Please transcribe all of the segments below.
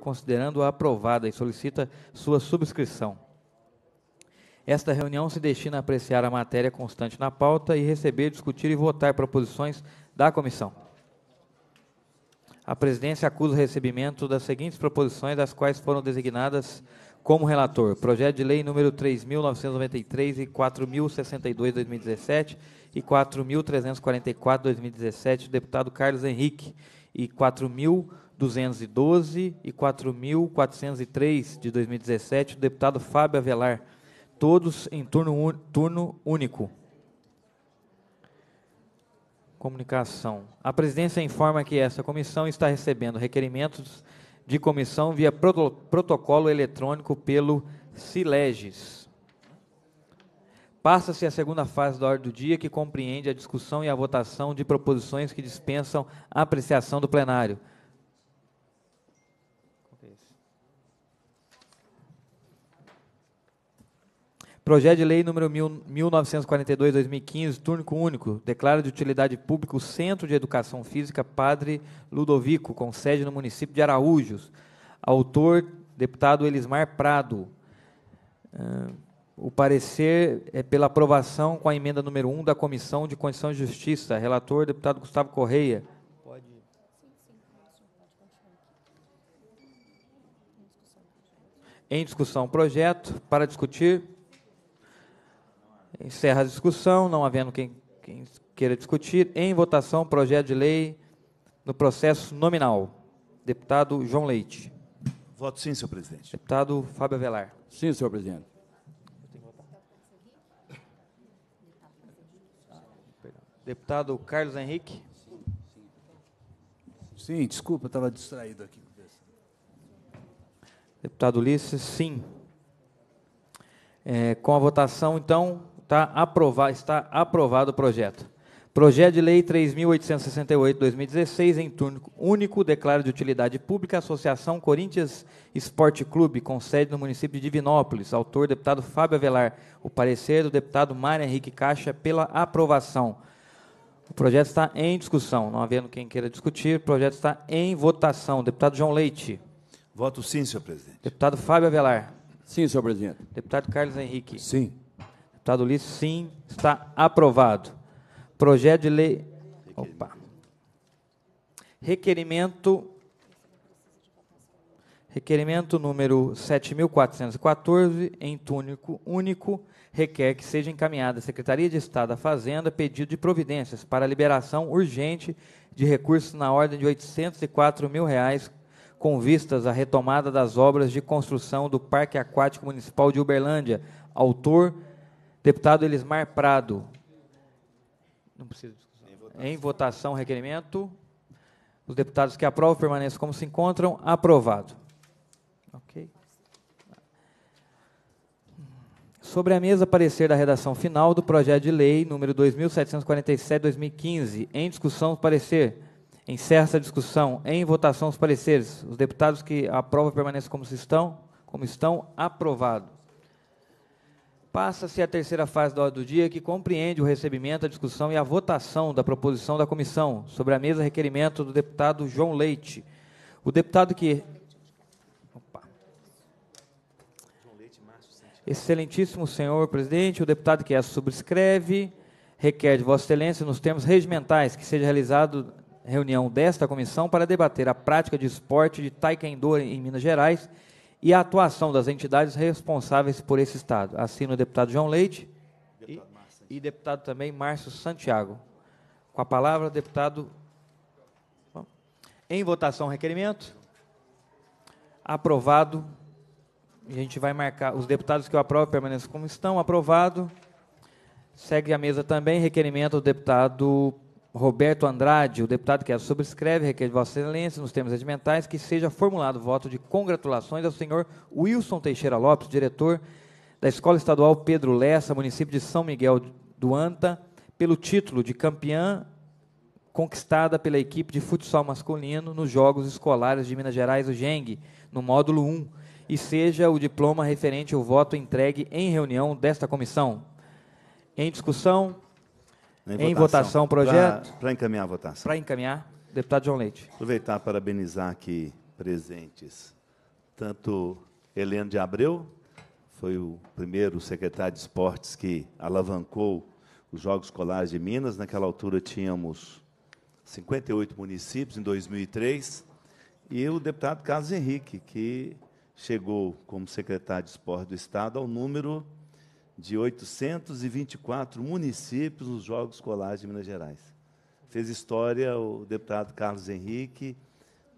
considerando-a aprovada e solicita sua subscrição. Esta reunião se destina a apreciar a matéria constante na pauta e receber, discutir e votar proposições da comissão. A presidência acusa o recebimento das seguintes proposições, das quais foram designadas como relator: projeto de lei número 3.993 e 4.062/2017 e 4.344/2017 do deputado Carlos Henrique e 4.000 212 e 4.403 de 2017, do deputado Fábio Avelar, todos em turno, turno único. Comunicação. A presidência informa que esta comissão está recebendo requerimentos de comissão via protocolo eletrônico pelo Sileges. Passa-se a segunda fase da ordem do dia, que compreende a discussão e a votação de proposições que dispensam a apreciação do plenário. Projeto de Lei número 1942-2015, turno único, declara de utilidade pública o Centro de Educação Física Padre Ludovico, com sede no município de Araújos. Autor, deputado Elismar Prado. Ah, o parecer é pela aprovação com a emenda número 1 da Comissão de Condição e Justiça. Relator, deputado Gustavo Correia. Em discussão, projeto para discutir. Encerra a discussão, não havendo quem, quem queira discutir. Em votação, projeto de lei no processo nominal. Deputado João Leite. Voto sim, senhor presidente. Deputado Fábio Avelar. Sim, senhor presidente. Deputado Carlos Henrique. Sim, desculpa, estava distraído aqui. Deputado Ulisses, sim. É, com a votação, então, está aprovar, está aprovado o projeto. Projeto de Lei 3.868-2016, em turno único, declara de utilidade pública a Associação Corinthians Esporte Clube, com sede no município de Divinópolis. Autor, deputado Fábio Avelar. O parecer do deputado Mário Henrique Caixa pela aprovação. O projeto está em discussão. Não havendo quem queira discutir, o projeto está em votação. Deputado João Leite. Voto sim, senhor presidente. Deputado Fábio Avelar. Sim, senhor presidente. Deputado Carlos Henrique. Sim. Estado lícito, sim, está aprovado. Projeto de lei. Opa. Requerimento. Requerimento número 7.414, em túnico único, requer que seja encaminhada à Secretaria de Estado da Fazenda pedido de providências para liberação urgente de recursos na ordem de R$ 804 mil, reais, com vistas à retomada das obras de construção do Parque Aquático Municipal de Uberlândia. Autor, Deputado Elismar Prado. Não precisa discussão. Em votação. em votação, requerimento. Os deputados que aprovam permaneçam como se encontram. Aprovado. Ok. Sobre a mesa, parecer da redação final do projeto de lei número 2747-2015. Em discussão, parecer. Encerra essa discussão. Em votação, os pareceres. Os deputados que aprovam permaneçam como estão, como estão aprovado passa-se a terceira fase da ordem do dia, que compreende o recebimento, a discussão e a votação da proposição da comissão sobre a mesa requerimento do deputado João Leite. O deputado que. Opa. Excelentíssimo senhor presidente, o deputado que a subscreve requer de Vossa Excelência, nos termos regimentais, que seja realizada reunião desta comissão para debater a prática de esporte de taekwondo em Minas Gerais e a atuação das entidades responsáveis por esse Estado. Assina o deputado João Leite deputado e, e, deputado também Márcio Santiago. Com a palavra, deputado. em votação, requerimento. Aprovado. A gente vai marcar. Os deputados que eu aprovo permaneçam como estão. Aprovado. Segue a mesa também requerimento do deputado Roberto Andrade, o deputado que é sobrescreve, requer de Vossa Excelência, nos termos regimentais, que seja formulado voto de congratulações ao senhor Wilson Teixeira Lopes, diretor da Escola Estadual Pedro Lessa, município de São Miguel do Anta, pelo título de campeã conquistada pela equipe de futsal masculino nos Jogos Escolares de Minas Gerais, o GENG, no módulo 1, e seja o diploma referente ao voto entregue em reunião desta comissão. Em discussão, em, em votação o projeto. Para encaminhar a votação. Para encaminhar, deputado João Leite. Aproveitar para parabenizar aqui presentes tanto Heleno de Abreu, foi o primeiro secretário de esportes que alavancou os Jogos Escolares de Minas. Naquela altura tínhamos 58 municípios, em 2003. E o deputado Carlos Henrique, que chegou como secretário de esporte do Estado ao número de 824 municípios nos Jogos Escolares de Minas Gerais. Fez história o deputado Carlos Henrique,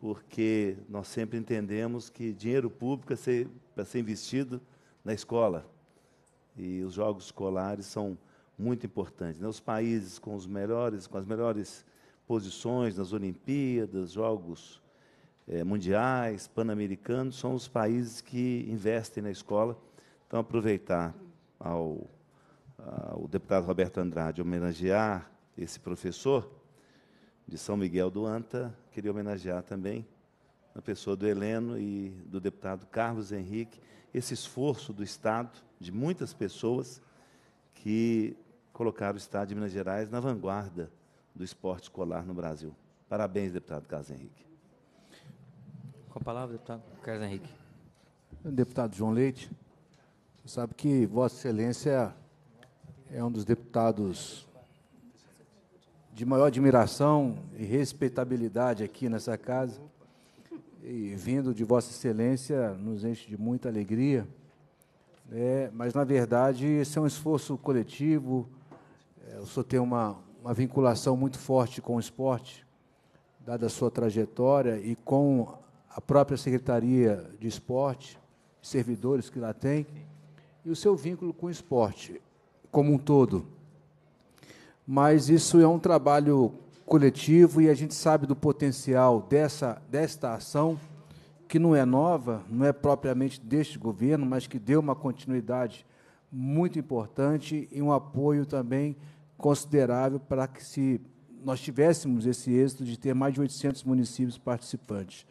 porque nós sempre entendemos que dinheiro público é ser, para ser investido na escola. E os jogos escolares são muito importantes. Né? Os países com os melhores, com as melhores posições nas Olimpíadas, Jogos eh, Mundiais, Pan-Americanos, são os países que investem na escola. Então, aproveitar ao, ao deputado Roberto Andrade homenagear esse professor de São Miguel do Anta, queria homenagear também na pessoa do Heleno e do deputado Carlos Henrique, esse esforço do Estado, de muitas pessoas que colocaram o Estado de Minas Gerais na vanguarda do esporte escolar no Brasil. Parabéns, deputado Carlos Henrique. Com a palavra, deputado Carlos Henrique. Deputado João Leite, sabe que Vossa Excelência é um dos deputados de maior admiração e respeitabilidade aqui nessa casa. E vindo de Vossa Excelência nos enche de muita alegria. É, mas, na verdade, esse é um esforço coletivo. É, o senhor tem uma, uma vinculação muito forte com o esporte, dada a sua trajetória e com a própria Secretaria de Esporte, servidores que lá tem e o seu vínculo com o esporte como um todo. Mas isso é um trabalho coletivo e a gente sabe do potencial dessa desta ação que não é nova, não é propriamente deste governo, mas que deu uma continuidade muito importante e um apoio também considerável para que se nós tivéssemos esse êxito de ter mais de 800 municípios participantes.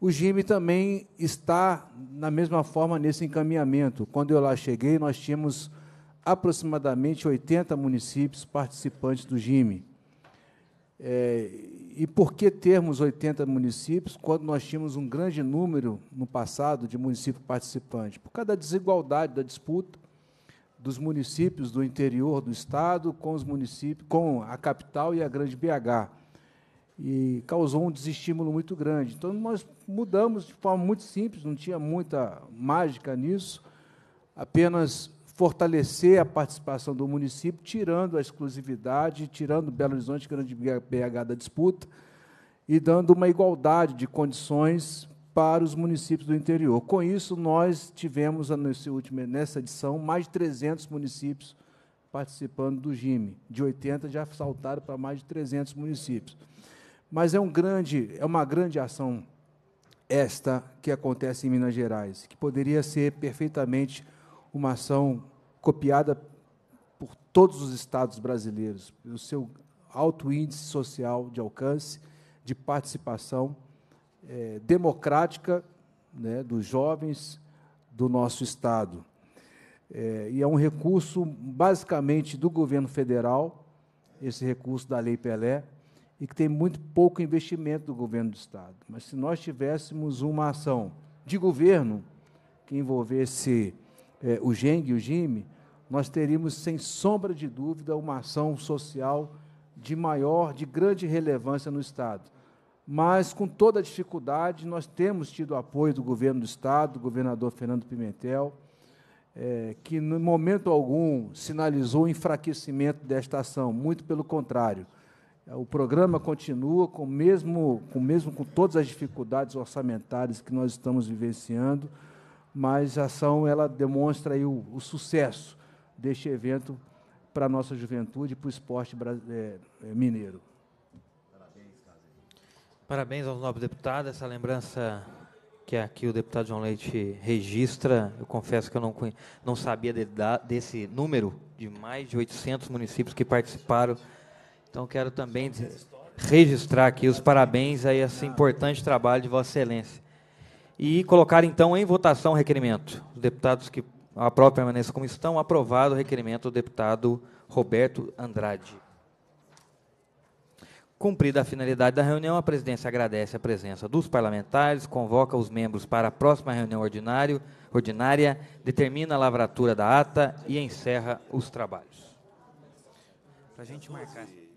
O Jimmy também está na mesma forma nesse encaminhamento. Quando eu lá cheguei, nós tínhamos aproximadamente 80 municípios participantes do GIME. É, e por que termos 80 municípios quando nós tínhamos um grande número no passado de municípios participantes? Por causa da desigualdade da disputa dos municípios do interior do estado com os municípios, com a capital e a grande BH e causou um desestímulo muito grande. Então, nós mudamos de forma muito simples, não tinha muita mágica nisso, apenas fortalecer a participação do município, tirando a exclusividade, tirando Belo Horizonte, Grande BH da disputa, e dando uma igualdade de condições para os municípios do interior. Com isso, nós tivemos, nesse último, nessa edição, mais de 300 municípios participando do GIME. De 80 já saltaram para mais de 300 municípios. Mas é, um grande, é uma grande ação esta que acontece em Minas Gerais, que poderia ser perfeitamente uma ação copiada por todos os estados brasileiros, pelo seu alto índice social de alcance, de participação é, democrática né, dos jovens do nosso estado. É, e é um recurso basicamente do governo federal, esse recurso da Lei Pelé, e que tem muito pouco investimento do governo do Estado. Mas se nós tivéssemos uma ação de governo que envolvesse é, o GENG e o GIME, nós teríamos, sem sombra de dúvida, uma ação social de maior, de grande relevância no Estado. Mas, com toda a dificuldade, nós temos tido apoio do governo do Estado, do governador Fernando Pimentel, é, que, no momento algum, sinalizou o enfraquecimento desta ação, muito pelo contrário. É, o programa continua com mesmo com mesmo com todas as dificuldades orçamentárias que nós estamos vivenciando, mas a ação ela demonstra aí o, o sucesso deste evento para a nossa juventude e para o esporte é, é, mineiro. Parabéns, Parabéns aos nobres deputados. Essa lembrança que aqui o deputado João Leite registra, eu confesso que eu não, não sabia de, desse número de mais de 800 municípios que participaram então quero também registrar aqui os parabéns a esse importante trabalho de Vossa Excelência. E colocar então em votação o requerimento. Os deputados que a própria permaneça como estão, aprovado o requerimento do deputado Roberto Andrade. Cumprida a finalidade da reunião, a presidência agradece a presença dos parlamentares, convoca os membros para a próxima reunião ordinário, ordinária, determina a lavratura da ata e encerra os trabalhos. Para a gente marcar.